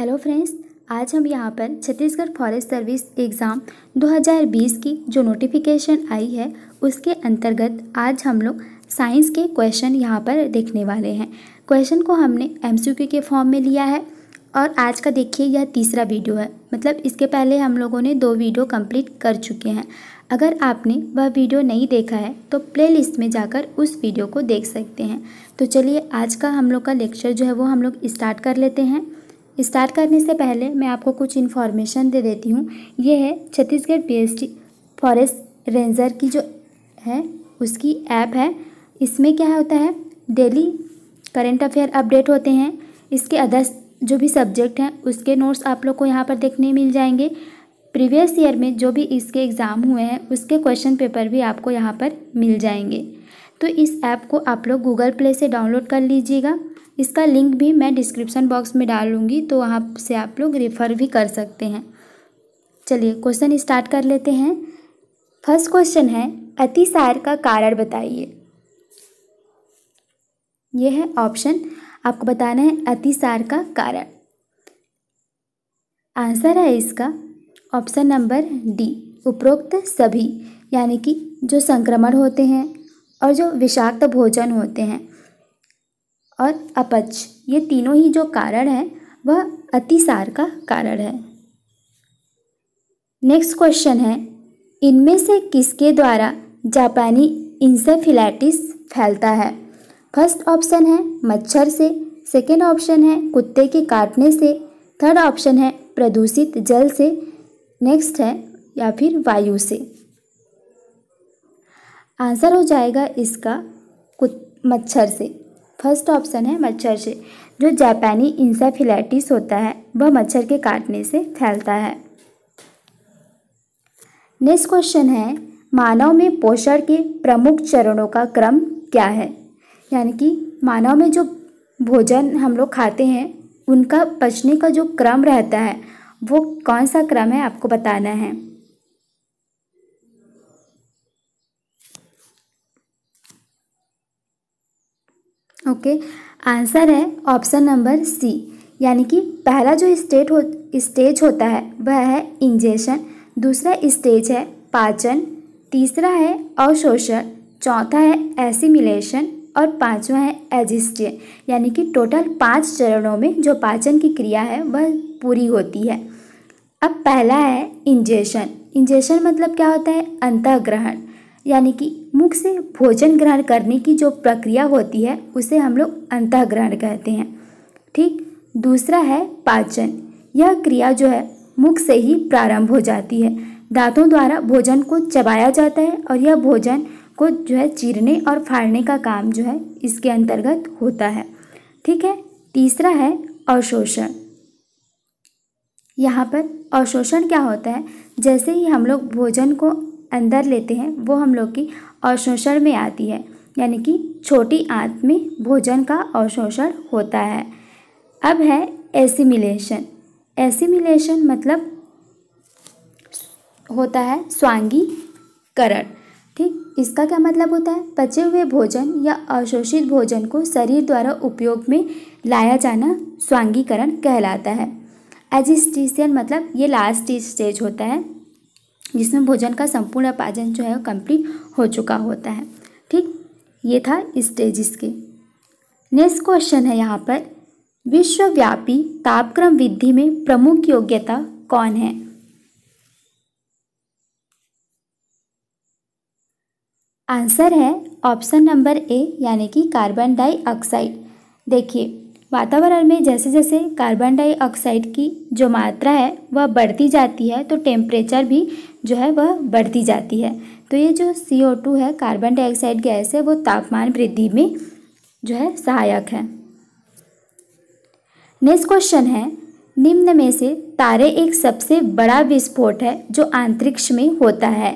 hello friends आज हम यहाँ पर छत्तीसगढ़ फॉरेस्ट सर्विस एग्ज़ाम 2020 की जो नोटिफिकेशन आई है उसके अंतर्गत आज हम लोग साइंस के क्वेश्चन यहाँ पर देखने वाले हैं क्वेश्चन को हमने एमसीक्यू के फॉर्म में लिया है और आज का देखिए यह तीसरा वीडियो है मतलब इसके पहले हम लोगों ने दो वीडियो कम्प्लीट कर चुके हैं अगर आपने वह वीडियो नहीं देखा है तो प्ले में जाकर उस वीडियो को देख सकते हैं तो चलिए आज का हम लोग का लेक्चर जो है वो हम लोग स्टार्ट कर लेते हैं स्टार्ट करने से पहले मैं आपको कुछ इन्फॉर्मेशन दे देती हूँ ये है छत्तीसगढ़ पीएसटी फॉरेस्ट रेंजर की जो है उसकी ऐप है इसमें क्या होता है डेली करेंट अफेयर अपडेट होते हैं इसके अदर्स जो भी सब्जेक्ट हैं उसके नोट्स आप लोग को यहाँ पर देखने मिल जाएंगे प्रीवियस ईयर में जो भी इसके एग्ज़ाम हुए हैं उसके क्वेश्चन पेपर भी आपको यहाँ पर मिल जाएंगे तो इस ऐप को आप लोग गूगल प्ले से डाउनलोड कर लीजिएगा इसका लिंक भी मैं डिस्क्रिप्शन बॉक्स में डालूँगी तो वहाँ से आप लोग रेफ़र भी कर सकते हैं चलिए क्वेश्चन स्टार्ट कर लेते हैं फर्स्ट क्वेश्चन है अतिसार का कारण बताइए यह है ऑप्शन आपको बताना है अतिसार का कारण आंसर है इसका ऑप्शन नंबर डी उपरोक्त सभी यानी कि जो संक्रमण होते हैं और जो विषाक्त भोजन होते हैं और अपच ये तीनों ही जो कारण हैं वह अतिसार का कारण है नेक्स्ट क्वेश्चन है इनमें से किसके द्वारा जापानी इंसेफिलाइटिस फैलता है फर्स्ट ऑप्शन है मच्छर से सेकेंड ऑप्शन है कुत्ते के काटने से थर्ड ऑप्शन है प्रदूषित जल से नेक्स्ट है या फिर वायु से आंसर हो जाएगा इसका कुत मच्छर से फर्स्ट ऑप्शन है मच्छर से जो जापानी इंसाफिलाइटिस होता है वह मच्छर के काटने से फैलता है नेक्स्ट क्वेश्चन है मानव में पोषण के प्रमुख चरणों का क्रम क्या है यानी कि मानव में जो भोजन हम लोग खाते हैं उनका पचने का जो क्रम रहता है वो कौन सा क्रम है आपको बताना है ओके आंसर है ऑप्शन नंबर सी यानी कि पहला जो स्टेट हो स्टेज होता है वह है इंजेशन दूसरा स्टेज है पाचन तीसरा है अवशोषण चौथा है एसिमिलेशन और पांचवा है एजिस्टे यानी कि टोटल पांच चरणों में जो पाचन की क्रिया है वह पूरी होती है अब पहला है इंजेशन इंजेशन मतलब क्या होता है अंतग्रहण यानी कि मुख से भोजन ग्रहण करने की जो प्रक्रिया होती है उसे हम लोग अंतग्रहण ग्रहण कहते हैं ठीक दूसरा है पाचन यह क्रिया जो है मुख से ही प्रारंभ हो जाती है दांतों द्वारा भोजन को चबाया जाता है और यह भोजन को जो है चीरने और फाड़ने का काम जो है इसके अंतर्गत होता है ठीक है तीसरा है अवशोषण यहाँ पर अवशोषण क्या होता है जैसे ही हम लोग भोजन को अंदर लेते हैं वो हम लोग की अवशोषण में आती है यानी कि छोटी आंत में भोजन का अवशोषण होता है अब है एसिमिलेशन एसिमिलेशन मतलब होता है स्वांगीकरण ठीक इसका क्या मतलब होता है पचे हुए भोजन या अवशोषित भोजन को शरीर द्वारा उपयोग में लाया जाना स्वांगीकरण कहलाता है एजिस्टिशियन मतलब ये लास्ट स्टेज होता है जिसमें भोजन का संपूर्ण पाचन जो है कंप्लीट हो चुका होता है ठीक ये था स्टेजिस के नेक्स्ट क्वेश्चन है यहाँ पर विश्वव्यापी तापक्रम विधि में प्रमुख योग्यता कौन है आंसर है ऑप्शन नंबर ए यानी कि कार्बन डाइऑक्साइड देखिए वातावरण में जैसे जैसे कार्बन डाइऑक्साइड की जो मात्रा है वह बढ़ती जाती है तो टेम्परेचर भी जो है वह बढ़ती जाती है तो ये जो सी ओ टू है कार्बन डाइऑक्साइड गैस है वो तापमान वृद्धि में जो है सहायक है नेक्स्ट क्वेश्चन है निम्न में से तारे एक सबसे बड़ा विस्फोट है जो अंतरिक्ष में होता है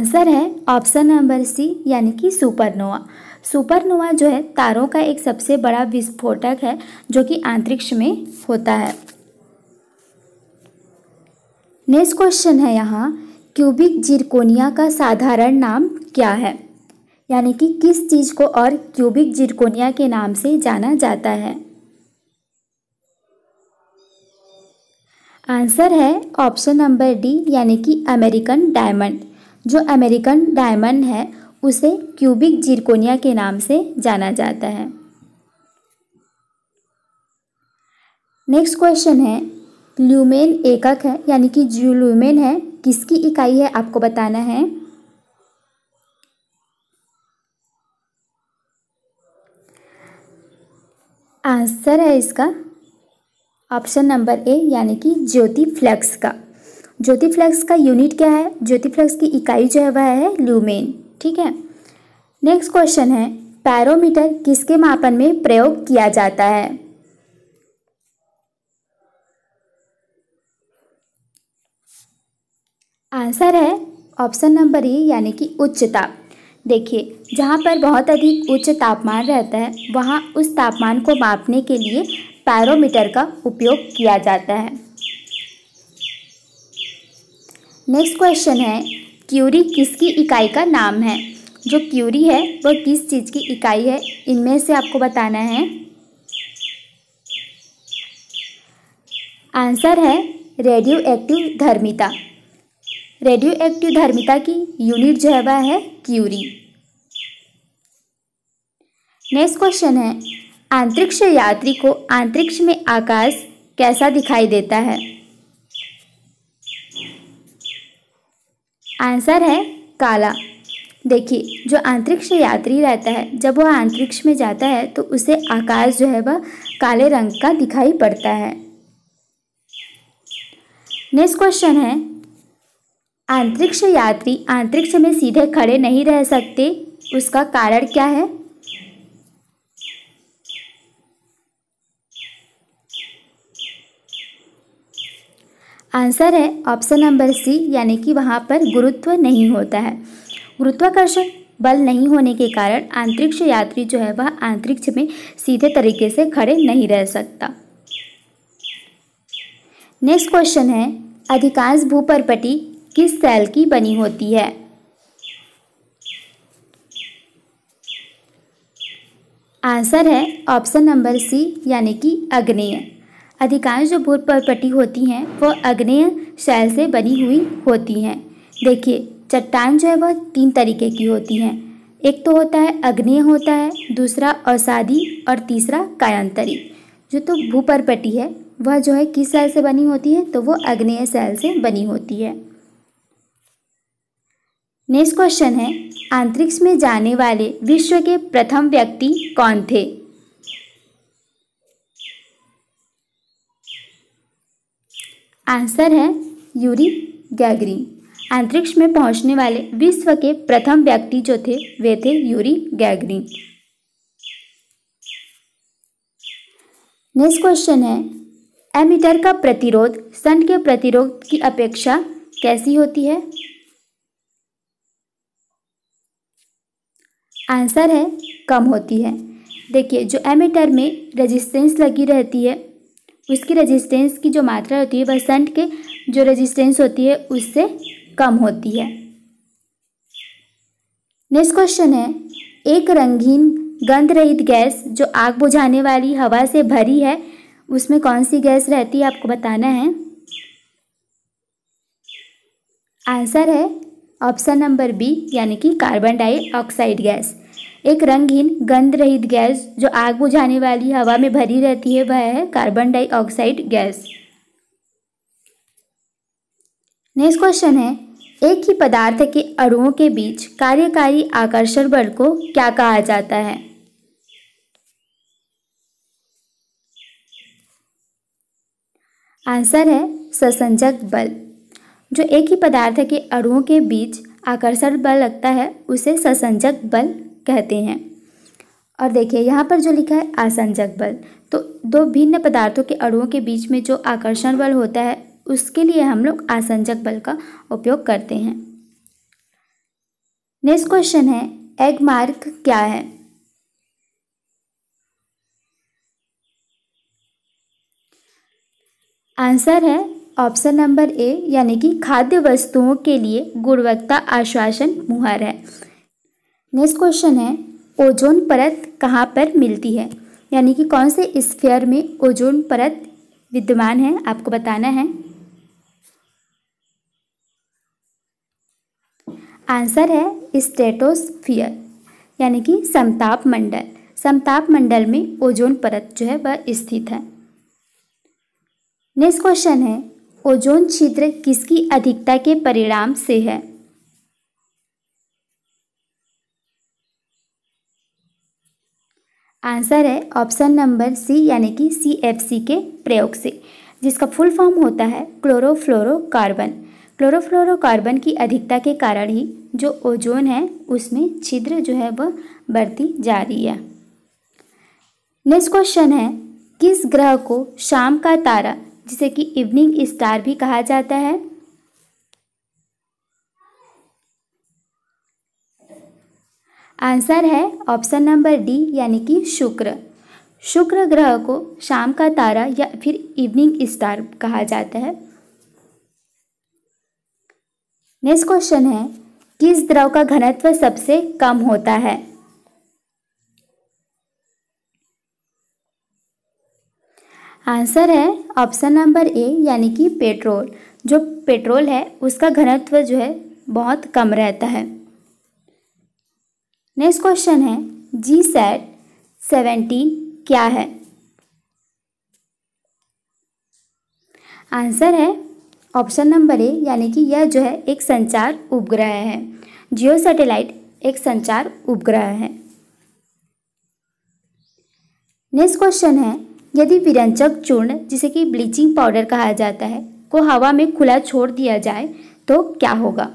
आंसर है ऑप्शन नंबर सी यानी कि सुपरनोवा सुपरनोवा जो है तारों का एक सबसे बड़ा विस्फोटक है जो कि अंतरिक्ष में होता है नेक्स्ट क्वेश्चन है यहाँ क्यूबिक जिरकोनिया का साधारण नाम क्या है यानी कि किस चीज़ को और क्यूबिक जिरकोनिया के नाम से जाना जाता है आंसर है ऑप्शन नंबर डी यानी कि अमेरिकन डायमंड जो अमेरिकन डायमंड है उसे क्यूबिक जिरकोनिया के नाम से जाना जाता है नेक्स्ट क्वेश्चन है ल्यूमेन एकक है यानी कि जो ल्यूमेन है किसकी इकाई है आपको बताना है आंसर है इसका ऑप्शन नंबर ए यानी कि ज्योति फ्लक्स का ज्योति फ्लक्स का यूनिट क्या है ज्योति फ्लक्स की इकाई जो है वह है ल्यूमेन ठीक है नेक्स्ट क्वेश्चन है पैरोमीटर किसके मापन में प्रयोग किया जाता है आंसर है ऑप्शन नंबर ए यानी कि उच्चता देखिए जहाँ पर बहुत अधिक उच्च तापमान रहता है वहाँ उस तापमान को मापने के लिए पैरोमीटर का उपयोग किया जाता है नेक्स्ट क्वेश्चन है क्यूरी किसकी इकाई का नाम है जो क्यूरी है वह किस चीज़ की इकाई है इनमें से आपको बताना है आंसर है रेडियो एक्टिव धर्मिता रेडियो एक्टिव धर्मिता की यूनिट जो है वह है क्यूरी नेक्स्ट क्वेश्चन है अंतरिक्ष यात्री को अंतरिक्ष में आकाश कैसा दिखाई देता है आंसर है काला देखिए जो अंतरिक्ष यात्री रहता है जब वह अंतरिक्ष में जाता है तो उसे आकाश जो है वह काले रंग का दिखाई पड़ता है नेक्स्ट क्वेश्चन है अंतरिक्ष यात्री अंतरिक्ष में सीधे खड़े नहीं रह सकते उसका कारण क्या है आंसर है ऑप्शन नंबर सी यानी कि वहाँ पर गुरुत्व नहीं होता है गुरुत्वाकर्षण बल नहीं होने के कारण अंतरिक्ष यात्री जो है वह अंतरिक्ष में सीधे तरीके से खड़े नहीं रह सकता नेक्स्ट क्वेश्चन है अधिकांश भूपरपटी किस सेल की बनी होती है आंसर है ऑप्शन नंबर सी यानी कि अग्नेय अधिकांश जो भूत पर होती हैं वो अग्नेय शैल से बनी हुई होती हैं देखिए चट्टान जो है वह तीन तरीके की होती हैं एक तो होता है अग्नेय होता है दूसरा औसादी और तीसरा कायांतरी जो तो भूपरपट्टी है वह जो है किस शैल से बनी होती है तो वो अग्नेय शैल से बनी होती है नेक्स्ट क्वेश्चन है अंतरिक्ष में जाने वाले विश्व के प्रथम व्यक्ति कौन थे आंसर है यूरी गैगरीन अंतरिक्ष में पहुंचने वाले विश्व के प्रथम व्यक्ति जो थे वे थे यूरी गैगरीन नेक्स्ट क्वेश्चन है एमीटर का प्रतिरोध सन के प्रतिरोध की अपेक्षा कैसी होती है आंसर है कम होती है देखिए जो एमीटर में रेजिस्टेंस लगी रहती है उसकी रेजिस्टेंस की जो मात्रा होती है वह संट के जो रेजिस्टेंस होती है उससे कम होती है नेक्स्ट क्वेश्चन है एक रंगीन गंध रहित गैस जो आग बुझाने वाली हवा से भरी है उसमें कौन सी गैस रहती है आपको बताना है आंसर है ऑप्शन नंबर बी यानी कि कार्बन डाइऑक्साइड गैस एक रंगहीन गंध रहित गैस जो आग बुझाने वाली हवा में भरी रहती है वह है carbon dioxide gas next question है एक ही पदार्थ के अणुओं के बीच कार्यकारी आकर्षण बल को क्या कहा जाता है आंसर है ससंजक बल जो एक ही पदार्थ के अणुओं के बीच आकर्षण बल लगता है उसे ससंजक बल कहते हैं और देखिए यहाँ पर जो लिखा है आसंजक बल तो दो भिन्न पदार्थों के अणुओं के बीच में जो आकर्षण बल होता है उसके लिए हम लोग आसंजक बल का उपयोग करते हैं नेक्स्ट क्वेश्चन है एग मार्क क्या है आंसर है ऑप्शन नंबर ए यानी कि खाद्य वस्तुओं के लिए गुणवत्ता आश्वासन मुहर है नेक्स्ट क्वेश्चन है ओजोन परत कहाँ पर मिलती है यानी कि कौन से स्फेयर में ओजोन परत विद्यमान है आपको बताना है आंसर है स्ट्रेटोस्फियर यानी कि समताप मंडल समताप मंडल में ओजोन परत जो है वह स्थित है नेक्स्ट क्वेश्चन है ओजोन छिद्र किसकी अधिकता के परिणाम से है आंसर है ऑप्शन नंबर सी यानी कि सी एफ सी के प्रयोग से जिसका फुल फॉर्म होता है क्लोरोफ्लोरोकार्बन क्लोरोफ्लोरोकार्बन की अधिकता के कारण ही जो ओजोन है उसमें छिद्र जो है वह बढ़ती जा रही है नेक्स्ट क्वेश्चन है किस ग्रह को शाम का तारा जिसे कि इवनिंग स्टार भी कहा जाता है आंसर है ऑप्शन नंबर डी यानी कि शुक्र शुक्र ग्रह को शाम का तारा या फिर इवनिंग स्टार कहा जाता है नेक्स्ट क्वेश्चन है किस द्रव का घनत्व सबसे कम होता है आंसर है ऑप्शन नंबर ए यानी कि पेट्रोल जो पेट्रोल है उसका घनत्व जो है बहुत कम रहता है नेक्स्ट क्वेश्चन है जी सेट सेवेंटीन क्या है आंसर है ऑप्शन नंबर ए यानी कि यह जो है एक संचार उपग्रह है जियो सैटेलाइट एक संचार उपग्रह है नेक्स्ट क्वेश्चन है यदि विरंचक चूर्ण जिसे कि ब्लीचिंग पाउडर कहा जाता है को हवा में खुला छोड़ दिया जाए तो क्या होगा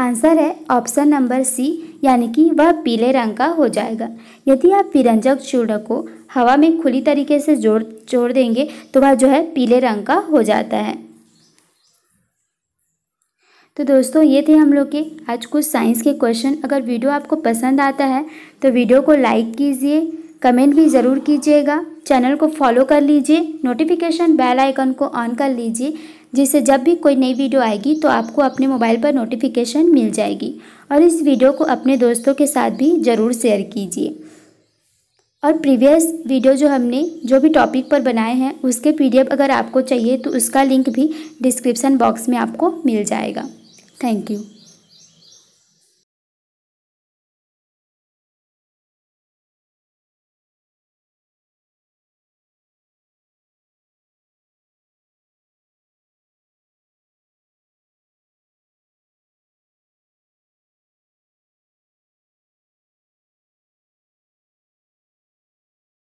आंसर है ऑप्शन नंबर सी यानी कि वह पीले रंग का हो जाएगा यदि आप विरंजक चूर्ण को हवा में खुली तरीके से जोड़ जोड़ देंगे तो वह जो है पीले रंग का हो जाता है तो दोस्तों ये थे हम लोग के आज कुछ साइंस के क्वेश्चन अगर वीडियो आपको पसंद आता है तो वीडियो को लाइक कीजिए कमेंट भी ज़रूर कीजिएगा चैनल को फॉलो कर लीजिए नोटिफिकेशन बेल आइकन को ऑन कर लीजिए जिससे जब भी कोई नई वीडियो आएगी तो आपको अपने मोबाइल पर नोटिफिकेशन मिल जाएगी और इस वीडियो को अपने दोस्तों के साथ भी ज़रूर शेयर कीजिए और प्रीवियस वीडियो जो हमने जो भी टॉपिक पर बनाए हैं उसके पीडीएफ अगर आपको चाहिए तो उसका लिंक भी डिस्क्रिप्सन बॉक्स में आपको मिल जाएगा थैंक यू